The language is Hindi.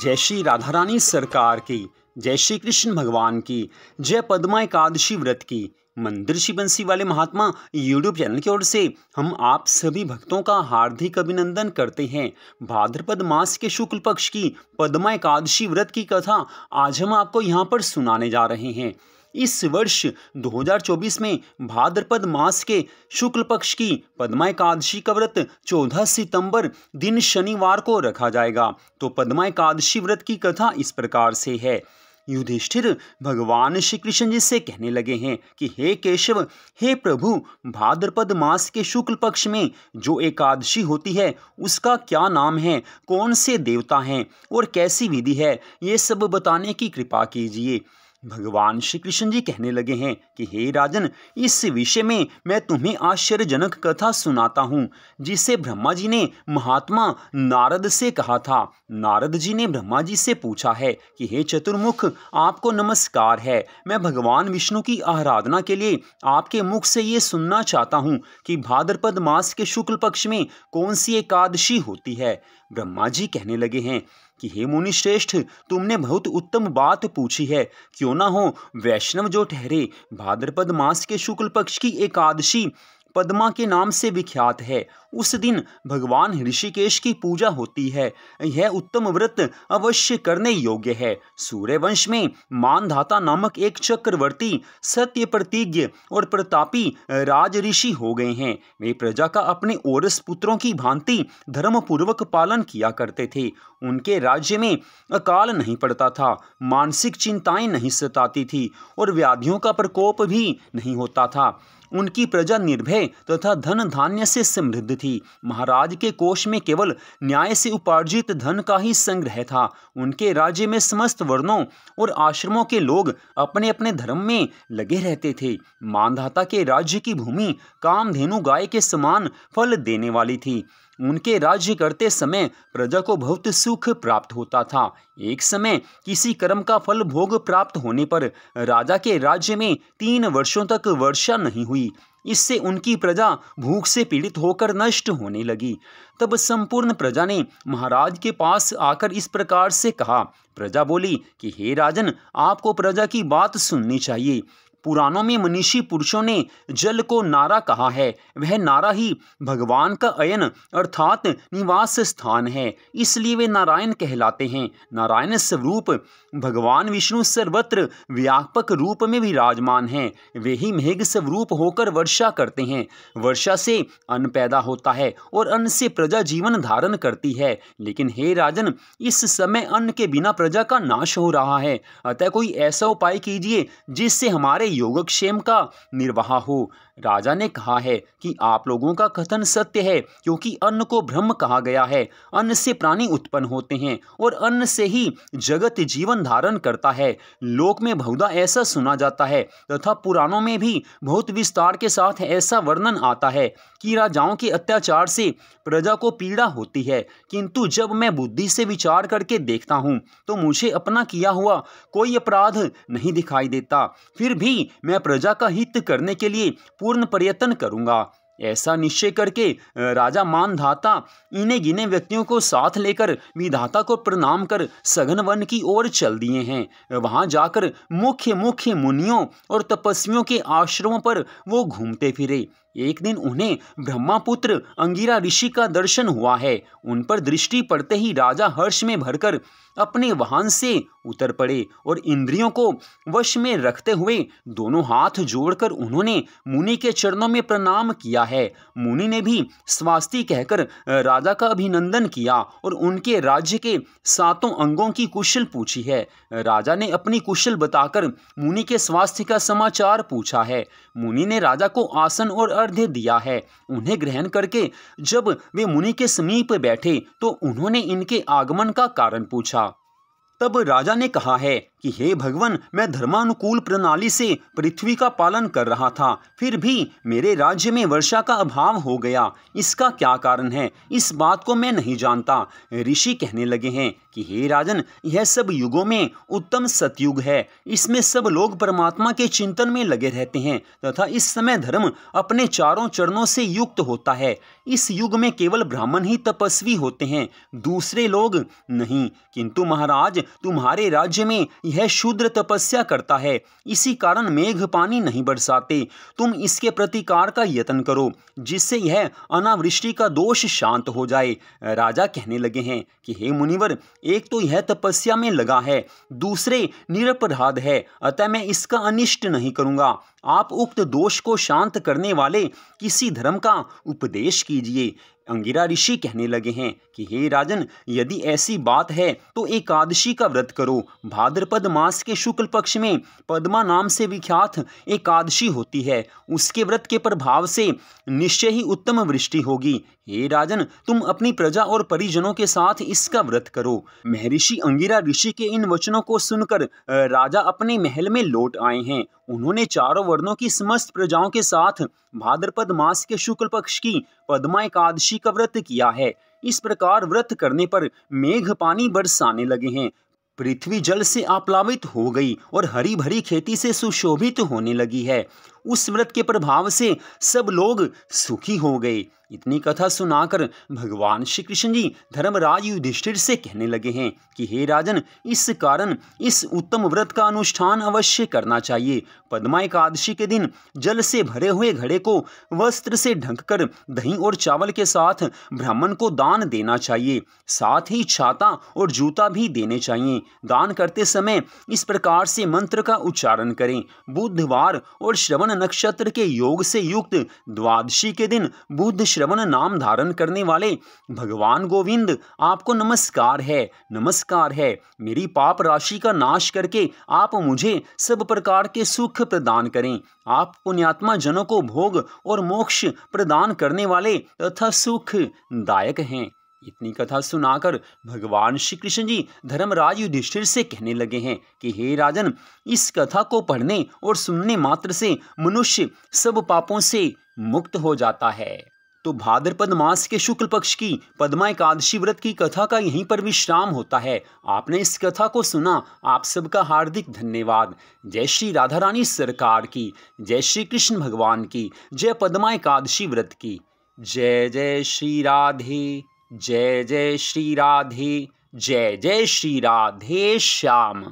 जय श्री राधा रानी सरकार की जय श्री कृष्ण भगवान की जय पद्मा एकादशी व्रत की मंदिर श्री बंसी वाले महात्मा यूट्यूब चैनल की ओर से हम आप सभी भक्तों का हार्दिक अभिनंदन करते हैं भाद्रपद मास के शुक्ल पक्ष की पद्मा एकादशी व्रत की कथा आज हम आपको यहाँ पर सुनाने जा रहे हैं इस वर्ष 2024 में भाद्रपद मास के शुक्ल पक्ष की पद्मा एकादशी का व्रत 14 सितंबर दिन शनिवार को रखा जाएगा तो पद्मा एकादशी व्रत की कथा इस प्रकार से है युधिष्ठिर भगवान श्री कृष्ण जी से कहने लगे हैं कि हे केशव हे प्रभु भाद्रपद मास के शुक्ल पक्ष में जो एकादशी होती है उसका क्या नाम है कौन से देवता हैं और कैसी विधि है ये सब बताने की कृपा कीजिए भगवान श्री कृष्ण जी कहने लगे हैं कि हे राजन इस विषय में मैं तुम्हें आश्चर्यजनक कथा सुनाता हूँ जिसे ब्रह्मा जी ने महात्मा नारद से कहा था नारद जी ने ब्रह्मा जी से पूछा है कि हे चतुर्मुख आपको नमस्कार है मैं भगवान विष्णु की आराधना के लिए आपके मुख से ये सुनना चाहता हूँ कि भाद्रपद मास के शुक्ल पक्ष में कौन सी एकादशी होती है ब्रह्मा जी कहने लगे हैं कि हे मुनिश्रेष्ठ तुमने बहुत उत्तम बात पूछी है क्यों ना हो वैष्णव जो ठहरे भाद्रपद मास के शुक्ल पक्ष की एकादशी पद्मा के नाम से विख्यात है उस दिन भगवान ऋषिकेश की पूजा होती है यह उत्तम व्रत अवश्य करने योग्य है सूर्यवंश में मानधाता नामक एक चक्रवर्ती सत्य प्रतिज्ञ और प्रतापी राज ऋषि हो गए हैं वे प्रजा का अपने ओरस पुत्रों की भांति धर्मपूर्वक पालन किया करते थे उनके राज्य में अकाल नहीं पड़ता था मानसिक चिंताएं नहीं सताती थी और व्याधियों का प्रकोप भी नहीं होता था उनकी प्रजा निर्भय तथा धन धान्य से समृद्ध थी महाराज के कोष में केवल न्याय से उपार्जित धन का ही संग्रह था उनके राज्य में समस्त वर्णों और आश्रमों के लोग अपने अपने धर्म में लगे रहते थे मानधाता के राज्य की भूमि कामधेनु गाय के समान फल देने वाली थी उनके राज्य करते समय प्रजा को बहुत सुख प्राप्त होता था एक समय किसी कर्म का फल भोग प्राप्त होने पर राजा के राज्य में तीन वर्षों तक वर्षा नहीं हुई इससे उनकी प्रजा भूख से पीड़ित होकर नष्ट होने लगी तब संपूर्ण प्रजा ने महाराज के पास आकर इस प्रकार से कहा प्रजा बोली कि हे राजन आपको प्रजा की बात सुननी चाहिए पुराणों में मनीषी पुरुषों ने जल को नारा कहा है वह नारा ही भगवान का अयन अर्थात निवास स्थान है इसलिए वे नारायण कहलाते हैं नारायण स्वरूप भगवान विष्णु सर्वत्र व्यापक रूप में विराजमान है वे ही मेघ स्वरूप होकर वर्षा करते हैं वर्षा से अन्न पैदा होता है और अन्न से प्रजा जीवन धारण करती है लेकिन हे राजन इस समय अन्न के बिना प्रजा का नाश हो रहा है अतः कोई ऐसा उपाय कीजिए जिससे हमारे योगक्षेम का निर्वाह हो राजा ने कहा है कि आप लोगों का कथन सत्य है क्योंकि अन्न को ब्रह्म कहा गया है अन्न से प्राणी उत्पन्न होते हैं और अन्न से ही जगत जीवन धारण करता है लोक में बहुधा ऐसा सुना जाता है तथा पुराणों में भी बहुत विस्तार के साथ ऐसा वर्णन आता है कि राजाओं के अत्याचार से प्रजा को पीड़ा होती है किंतु जब मैं बुद्धि से विचार करके देखता हूँ तो मुझे अपना किया हुआ कोई अपराध नहीं दिखाई देता फिर भी मैं प्रजा का हित करने के लिए पूर्ण प्रयत्न करूंगा ऐसा निश्चय करके राजा मानधाता इन्हें गिने व्यक्तियों को साथ लेकर विधाता को प्रणाम कर सघन वन की ओर चल दिए हैं वहां जाकर मुख्य मुख्य मुनियों और तपस्वियों के आश्रमों पर वो घूमते फिरे एक दिन उन्हें ब्रह्मापुत्र अंगिरा ऋषि का दर्शन हुआ है उन पर दृष्टि पड़ते ही राजा हर्ष में भरकर अपने वाहन से उतर पड़े और इंद्रियों को वश में रखते हुए दोनों हाथ जोड़कर उन्होंने मुनि के चरणों में प्रणाम किया है मुनि ने भी स्वास्थ्य कहकर राजा का अभिनंदन किया और उनके राज्य के सातों अंगों की कुशल पूछी है राजा ने अपनी कुशल बताकर मुनि के स्वास्थ्य का समाचार पूछा है मुनि ने राजा को आसन और अर्ध्य दिया है उन्हें ग्रहण करके जब वे मुनि के समीप बैठे तो उन्होंने इनके आगमन का कारण पूछा तब राजा ने कहा है कि हे भगवान मैं धर्मानुकूल प्रणाली से पृथ्वी का पालन कर रहा था फिर भी मेरे राज्य में वर्षा का अभाव हो गया इसका क्या कारण है इस बात को मैं नहीं जानता ऋषि कहने लगे हैं कि हे राजन यह सब युगों में उत्तम सतयुग है इसमें सब लोग परमात्मा के चिंतन में लगे रहते हैं तथा इस समय धर्म अपने चारों चरणों से युक्त होता है इस युग में केवल ब्राह्मण ही तपस्वी होते हैं दूसरे लोग नहीं किंतु महाराज तुम्हारे राज्य में यह शूद्र तपस्या करता है इसी कारण मेघ पानी नहीं बरसाते तुम इसके प्रतिकार का यत्न करो जिससे यह अनावृष्टि का दोष शांत हो जाए राजा कहने लगे हैं कि हे मुनिवर एक तो यह तपस्या में लगा है दूसरे निरपराध है अतः मैं इसका अनिष्ट नहीं करूँगा आप उक्त दोष को शांत करने वाले किसी धर्म का उपदेश कीजिए अंगिरा ऋषि कहने लगे हैं कि हे राजन यदि ऐसी बात है तो एकादशी का व्रत करो भाद्रपद मास के शुक्ल पक्ष में पद्मा नाम से विख्यात एकादशी होती है उसके व्रत के प्रभाव से निश्चय ही उत्तम वृष्टि होगी हे राजन तुम अपनी प्रजा और परिजनों के साथ इसका व्रत करो महर्षि अंगिरा ऋषि के इन वचनों को सुनकर राजा अपने महल में लौट आए हैं उन्होंने चारों वर्णों की समस्त प्रजाओं के साथ भाद्रपद मास के शुक्ल पक्ष की पद्मा एकादशी का व्रत किया है इस प्रकार व्रत करने पर मेघ पानी बरसाने लगे हैं पृथ्वी जल से आप्लावित हो गई और हरी भरी खेती से सुशोभित होने लगी है उस व्रत के प्रभाव से सब लोग सुखी हो गए इतनी कथा सुनाकर भगवान श्री कृष्ण जी धर्मराज युधिष्ठिर से कहने लगे हैं कि हे राजन इस कारण इस उत्तम व्रत का अनुष्ठान अवश्य करना चाहिए पद्मा एकादशी के दिन जल से भरे हुए घड़े को वस्त्र से ढककर दही और चावल के साथ ब्राह्मण को दान देना चाहिए साथ ही छाता और जूता भी देने चाहिए दान करते समय इस प्रकार से मंत्र का उच्चारण करें बुधवार और श्रवण नक्षत्र के योग से युक्त द्वादशी के दिन बुद्ध श्रवण नाम धारण करने वाले भगवान गोविंद आपको नमस्कार है नमस्कार है मेरी पाप राशि का नाश करके आप मुझे सब प्रकार के सुख प्रदान करें आप पुण्यात्मा जनों को भोग और मोक्ष प्रदान करने वाले तथा सुख दायक हैं इतनी कथा सुनाकर भगवान श्री कृष्ण जी धर्मराज युधिष्ठिर से कहने लगे हैं कि हे राजन इस कथा को पढ़ने और सुनने मात्र से मनुष्य सब पापों से मुक्त हो जाता है तो भाद्रपद मास के शुक्ल पक्ष की पद्मा एकादशी व्रत की कथा का यहीं पर विश्राम होता है आपने इस कथा को सुना आप सबका हार्दिक धन्यवाद जय श्री राधा रानी सरकार की जय श्री कृष्ण भगवान की जय पद्मा एकादशी व्रत की जय जय श्री राधे जय जय श्री राधे जय जय श्री राधे श्याम